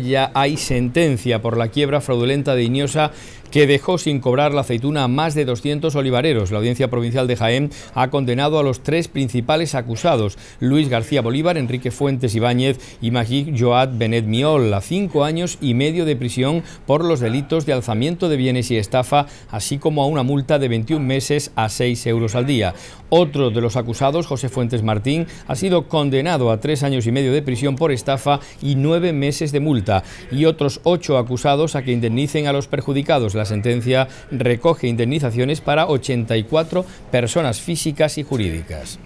Ya hay sentencia por la quiebra fraudulenta de Iñosa que dejó sin cobrar la aceituna a más de 200 olivareros. La Audiencia Provincial de Jaén ha condenado a los tres principales acusados, Luis García Bolívar, Enrique Fuentes Ibáñez y Magí Joad Benet Miol, a cinco años y medio de prisión por los delitos de alzamiento de bienes y estafa, así como a una multa de 21 meses a 6 euros al día. Otro de los acusados, José Fuentes Martín, ha sido condenado a tres años y medio de prisión por estafa y nueve meses de multa y otros ocho acusados a que indemnicen a los perjudicados. La sentencia recoge indemnizaciones para 84 personas físicas y jurídicas.